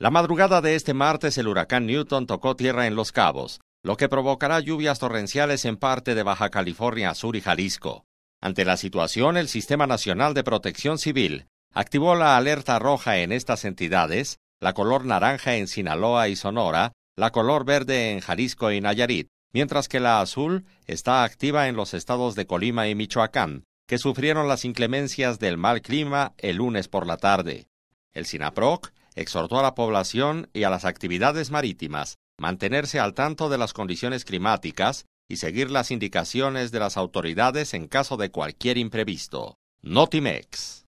La madrugada de este martes el huracán Newton tocó tierra en Los Cabos, lo que provocará lluvias torrenciales en parte de Baja California Sur y Jalisco. Ante la situación, el Sistema Nacional de Protección Civil activó la alerta roja en estas entidades, la color naranja en Sinaloa y Sonora, la color verde en Jalisco y Nayarit, mientras que la azul está activa en los estados de Colima y Michoacán, que sufrieron las inclemencias del mal clima el lunes por la tarde. El SINAPROC exhortó a la población y a las actividades marítimas mantenerse al tanto de las condiciones climáticas y seguir las indicaciones de las autoridades en caso de cualquier imprevisto. Notimex.